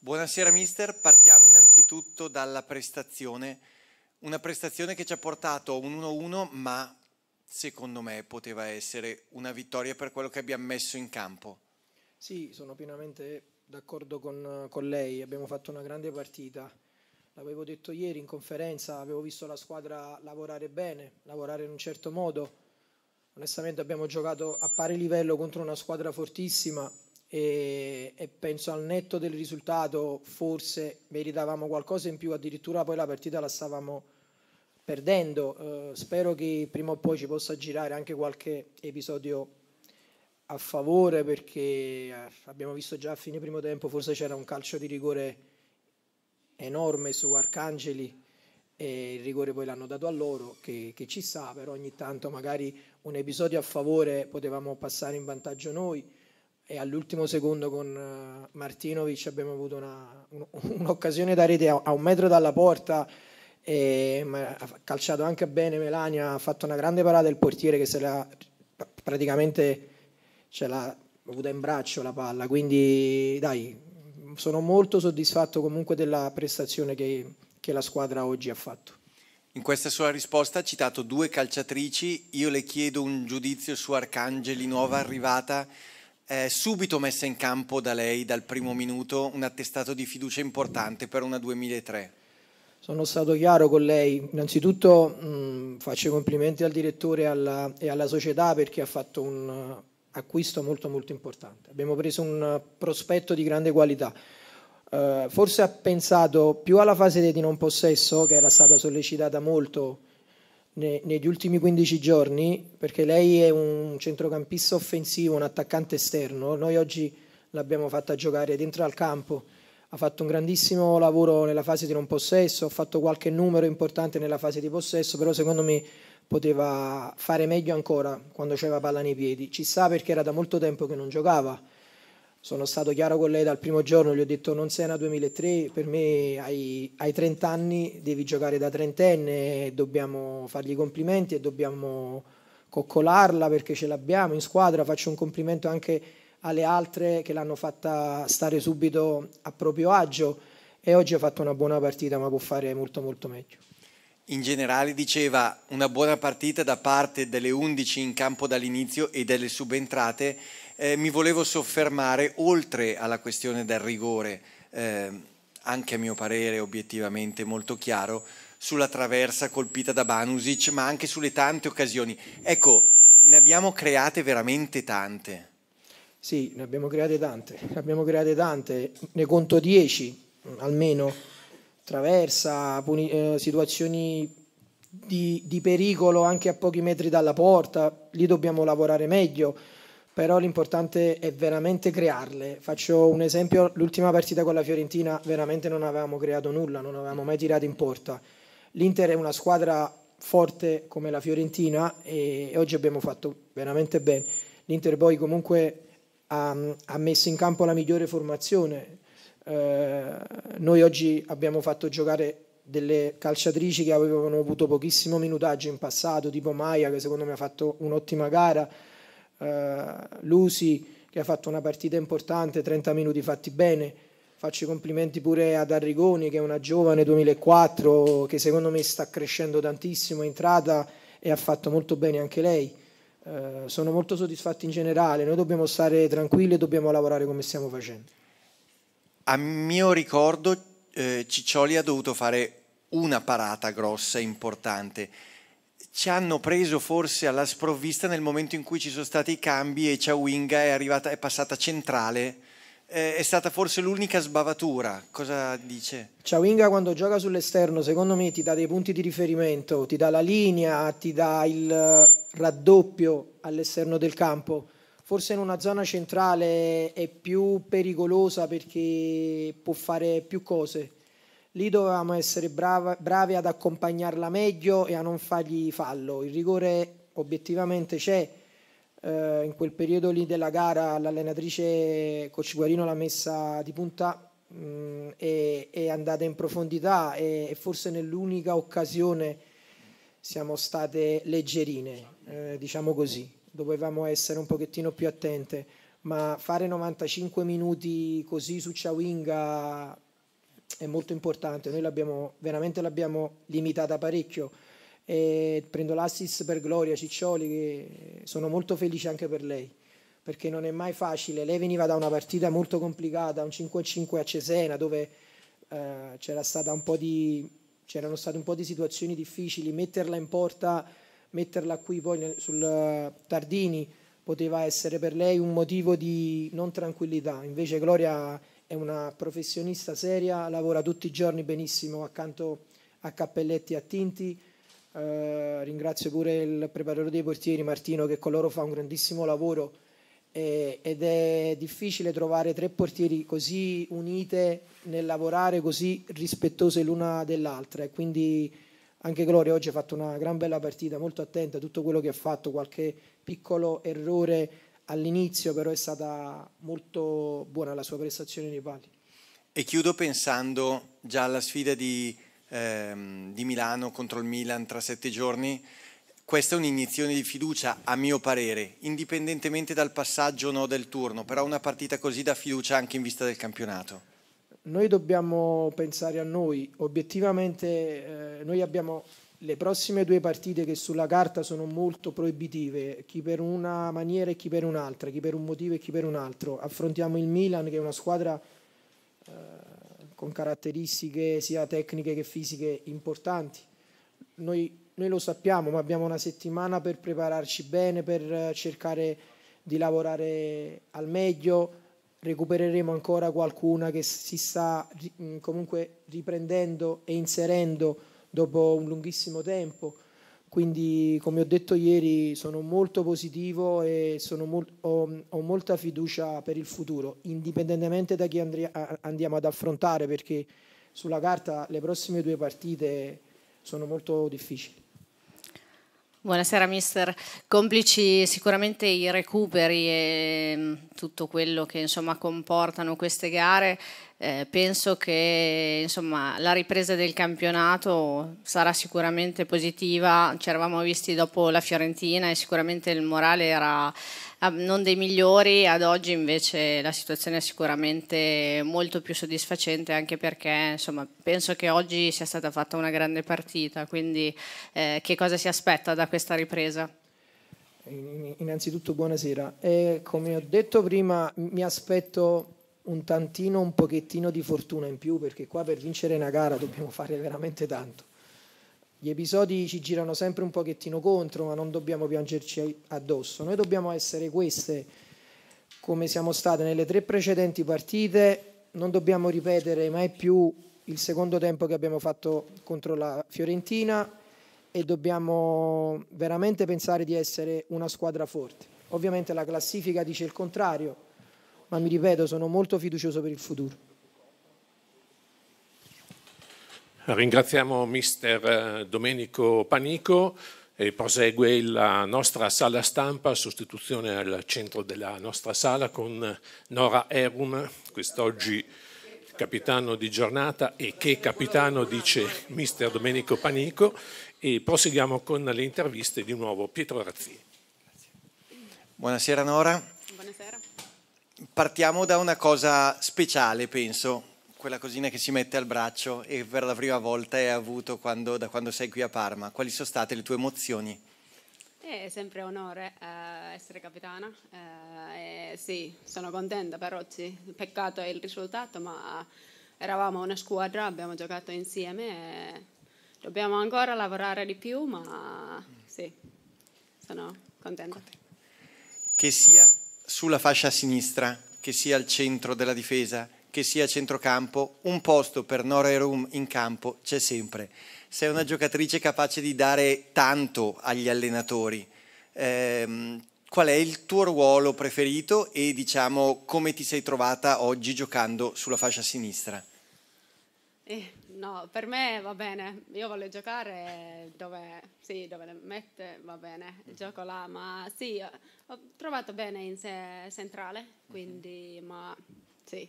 Buonasera mister, partiamo innanzitutto dalla prestazione, una prestazione che ci ha portato a un 1-1 ma secondo me poteva essere una vittoria per quello che abbiamo messo in campo. Sì, sono pienamente d'accordo con, con lei, abbiamo fatto una grande partita, l'avevo detto ieri in conferenza, avevo visto la squadra lavorare bene, lavorare in un certo modo, onestamente abbiamo giocato a pari livello contro una squadra fortissima e, e, penso al netto del risultato forse meritavamo qualcosa in più, addirittura poi la partita la stavamo perdendo. Eh, spero che prima o poi ci possa girare anche qualche episodio a favore perché eh, abbiamo visto già a fine primo tempo forse c'era un calcio di rigore enorme su Arcangeli e il rigore poi l'hanno dato a loro che, che ci sa, però ogni tanto magari un episodio a favore potevamo passare in vantaggio noi e all'ultimo secondo con eh, Martinovic abbiamo avuto una, un'occasione da rete a un metro dalla porta e ha calciato anche bene Melania, ha fatto una grande parata il portiere che se l'ha praticamente ce l'ha avuta in braccio la palla, quindi dai, sono molto soddisfatto comunque della prestazione che, che la squadra oggi ha fatto. In questa sua risposta ha citato due calciatrici, io le chiedo un giudizio su Arcangeli, nuova arrivata eh, subito messa in campo da lei dal primo minuto un attestato di fiducia importante per una 2003. Sono stato chiaro con lei, innanzitutto mh, faccio complimenti al direttore alla, e alla società perché ha fatto un eh, acquisto molto molto importante. Abbiamo preso un eh, prospetto di grande qualità. Uh, forse ha pensato più alla fase di non possesso, che era stata sollecitata molto negli ultimi 15 giorni, perché lei è un centrocampista offensivo, un attaccante esterno, noi oggi l'abbiamo fatta giocare dentro al campo, ha fatto un grandissimo lavoro nella fase di non possesso, ha fatto qualche numero importante nella fase di possesso, però secondo me poteva fare meglio ancora quando c'era palla nei piedi. Ci sta perché era da molto tempo che non giocava, sono stato chiaro con lei dal primo giorno, gli ho detto non sei una 2003, per me hai, hai 30 anni, devi giocare da trentenne, dobbiamo fargli i complimenti e dobbiamo coccolarla perché ce l'abbiamo in squadra, faccio un complimento anche alle altre che l'hanno fatta stare subito a proprio agio e oggi ha fatto una buona partita ma può fare molto molto meglio in generale diceva una buona partita da parte delle 11 in campo dall'inizio e delle subentrate, eh, mi volevo soffermare oltre alla questione del rigore, eh, anche a mio parere obiettivamente molto chiaro, sulla traversa colpita da Banusic, ma anche sulle tante occasioni. Ecco, ne abbiamo create veramente tante. Sì, ne abbiamo create tante, ne abbiamo create tante, ne conto 10 almeno traversa, puni, eh, situazioni di, di, pericolo anche a pochi metri dalla porta, lì dobbiamo lavorare meglio, però l'importante è veramente crearle. Faccio un esempio, l'ultima partita con la Fiorentina veramente non avevamo creato nulla, non avevamo mai tirato in porta. L'Inter è una squadra forte come la Fiorentina e, oggi abbiamo fatto veramente bene. L'Inter poi comunque ha, ha messo in campo la migliore formazione, eh, noi oggi abbiamo fatto giocare delle calciatrici che avevano avuto pochissimo minutaggio in passato, tipo Maia che secondo me ha fatto un'ottima gara, eh, Lusi che ha fatto una partita importante, 30 minuti fatti bene. Faccio i complimenti pure ad Arrigoni che è una giovane 2004 che secondo me sta crescendo tantissimo, è entrata e ha fatto molto bene anche lei. Eh, sono molto soddisfatto in generale, noi dobbiamo stare tranquilli e dobbiamo lavorare come stiamo facendo a mio ricordo eh, Ciccioli ha dovuto fare una parata grossa, importante. Ci hanno preso forse alla sprovvista nel momento in cui ci sono stati i cambi e Ciawinga è, arrivata, è passata centrale. Eh, è stata forse l'unica sbavatura. Cosa dice? Ciawinga quando gioca sull'esterno, secondo me, ti dà dei punti di riferimento, ti dà la linea, ti dà il eh, raddoppio all'esterno del campo Forse in una zona centrale è più pericolosa perché può fare più cose. Lì dovevamo essere brava, bravi ad accompagnarla meglio e a non fargli fallo. Il rigore obiettivamente c'è. Eh, in quel periodo lì della gara l'allenatrice Coach Guarino l'ha messa di punta mh, mm, e è andata in profondità e, e forse nell'unica occasione siamo state leggerine, eh, diciamo così dovevamo essere un pochettino più attente, ma fare 95 minuti così su Chawinga è molto importante, noi l'abbiamo, veramente l'abbiamo limitata parecchio. E prendo l'assist per Gloria Ciccioli, che sono molto felice anche per lei, perché non è mai facile. Lei veniva da una partita molto complicata, un 5-5 a Cesena, dove eh, c'era stata un po' di, c'erano state un po' di situazioni difficili, metterla in porta metterla qui poi sul eh, Tardini poteva essere per lei un motivo di non tranquillità, invece Gloria è una professionista seria, lavora tutti i giorni benissimo accanto a cappelletti attinti, eh, ringrazio pure il preparatore dei portieri Martino che con loro fa un grandissimo lavoro eh, ed è difficile trovare tre portieri così unite nel lavorare, così rispettose l'una dell'altra quindi anche Gloria oggi ha fatto una gran bella partita, molto attenta a tutto quello che ha fatto, qualche piccolo errore all'inizio, però è stata molto buona la sua prestazione nei pali. E chiudo pensando già alla sfida di, ehm, di Milano contro il Milan tra sette giorni. Questa è un'iniezione di fiducia, a mio parere, indipendentemente dal passaggio o no del turno, però una partita così dà fiducia anche in vista del campionato noi dobbiamo pensare a noi, obiettivamente eh, noi abbiamo le prossime due partite che sulla carta sono molto proibitive, chi per una maniera e chi per un'altra, chi per un motivo e chi per un altro. Affrontiamo il Milan che è una squadra eh, con caratteristiche sia tecniche che fisiche importanti. Noi, noi, lo sappiamo, ma abbiamo una settimana per prepararci bene, per eh, cercare di lavorare al meglio recupereremo ancora qualcuna che si sta mm, comunque riprendendo e inserendo dopo un lunghissimo tempo. Quindi, come ho detto ieri, sono molto positivo e mol ho, ho, molta fiducia per il futuro, indipendentemente da chi andiamo ad affrontare, perché sulla carta le prossime due partite sono molto difficili. Buonasera mister, complici sicuramente i recuperi e mm, tutto quello che insomma, comportano queste gare, eh, penso che insomma, la ripresa del campionato sarà sicuramente positiva, ci eravamo visti dopo la Fiorentina e sicuramente il morale era Ah, non dei migliori, ad oggi invece la situazione è sicuramente molto più soddisfacente anche perché insomma, penso che oggi sia stata fatta una grande partita, quindi eh, che cosa si aspetta da questa ripresa? Innanzitutto buonasera, eh, come ho detto prima mi aspetto un tantino, un pochettino di fortuna in più perché qua per vincere una gara dobbiamo fare veramente tanto gli episodi ci girano sempre un pochettino contro, ma non dobbiamo piangerci addosso. Noi dobbiamo essere queste, come siamo state nelle tre precedenti partite, non dobbiamo ripetere mai più il secondo tempo che abbiamo fatto contro la Fiorentina e dobbiamo veramente pensare di essere una squadra forte. Ovviamente la classifica dice il contrario, ma mi ripeto, sono molto fiducioso per il futuro. Ringraziamo mister eh, Domenico Panico e prosegue la nostra sala stampa, sostituzione al centro della nostra sala con Nora Erum, quest'oggi capitano di giornata e che capitano dice mister Domenico Panico e proseguiamo con le interviste di nuovo Pietro Razzi. Buonasera Nora. Buonasera. Partiamo da una cosa speciale penso quella cosina che si mette al braccio e per la prima volta hai avuto quando, da quando sei qui a Parma. Quali sono state le tue emozioni? Eh, è sempre onore eh, essere capitana, eh, eh sì, sono contenta per oggi, peccato è il risultato, ma eravamo una squadra, abbiamo giocato insieme, e dobbiamo ancora lavorare di più, ma sì, sono contenta. Che sia sulla fascia sinistra, che sia al centro della difesa, che sia centrocampo, un posto per Nora Erum in campo c'è sempre. Sei una giocatrice capace di dare tanto agli allenatori. Eh, qual è il tuo ruolo preferito e diciamo come ti sei trovata oggi giocando sulla fascia sinistra? Eh, no, per me va bene, io voglio giocare dove, sì, dove mette va bene, mm-hmm. gioco là, ma sì, ho trovato bene in se centrale, mm-hmm. quindi ma sì,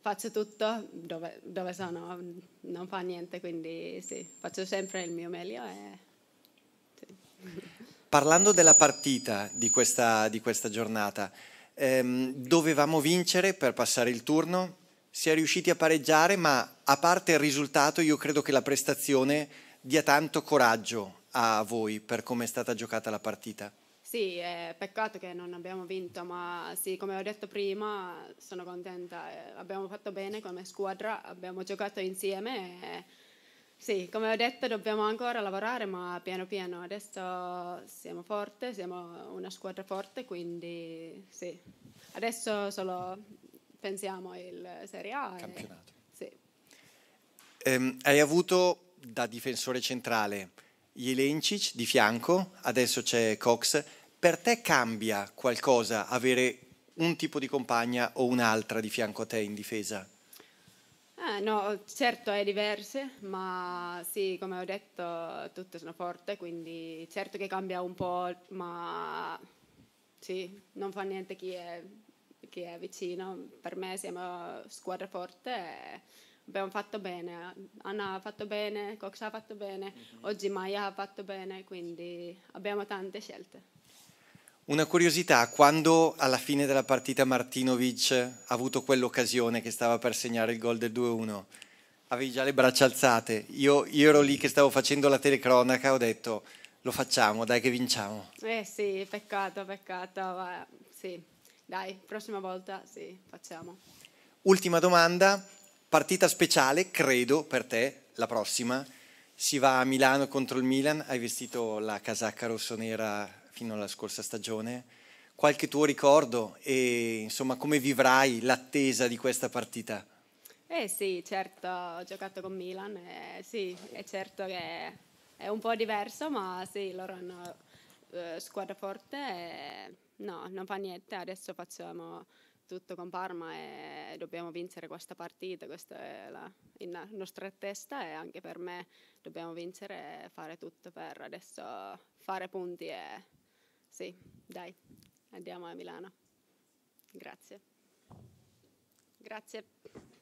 faccio tutto dove, dove, sono, non fa niente, quindi sì, faccio sempre il mio meglio. E, sì. Parlando della partita di questa, di questa giornata, ehm, dovevamo vincere per passare il turno, si è riusciti a pareggiare, ma a parte il risultato io credo che la prestazione dia tanto coraggio a voi per come è stata giocata la partita. Sì, eh, peccato che non abbiamo vinto, ma sì, come ho detto prima, sono contenta. Eh, abbiamo fatto bene come squadra, abbiamo giocato insieme. E, sì, come ho detto, dobbiamo ancora lavorare, ma piano piano. Adesso siamo forti, siamo una squadra forte, quindi sì. Adesso solo pensiamo il Serie A. Campionato. E, sì. ehm, hai avuto da difensore centrale Jelencic di fianco, adesso c'è Cox per te cambia qualcosa avere un tipo di compagna o un'altra di fianco a te in difesa? Eh, no, certo è diverse, ma sì, come ho detto, tutte sono forti, quindi certo che cambia un po', ma sì, non fa niente chi è, chi è vicino. Per me siamo squadra forte e abbiamo fatto bene. Anna ha fatto bene, Cox ha fatto bene, mhm. oggi Maya ha fatto bene, quindi abbiamo tante scelte. Una curiosità, quando alla fine della partita Martinovic ha avuto quell'occasione che stava per segnare il gol del 2-1, avevi già le braccia alzate, io, io ero lì che stavo facendo la telecronaca, e ho detto lo facciamo, dai che vinciamo. Eh sì, peccato, peccato, ma sì, dai, prossima volta sì, facciamo. Ultima domanda, partita speciale, credo, per te, la prossima. Si va a Milano contro il Milan, hai vestito la casacca rossonera fino alla scorsa stagione, qualche tuo ricordo e insomma come vivrai l'attesa di questa partita? Eh sì, certo, ho giocato con Milan, e eh sì, è certo che è un po' diverso, ma sì, loro hanno eh, squadra forte, e, no, non fa niente, adesso facciamo tutto con Parma e dobbiamo vincere questa partita, questa è la, la nostra testa e anche per me dobbiamo vincere e fare tutto per adesso fare punti e sì, dai, andiamo a Milano. Grazie. Grazie.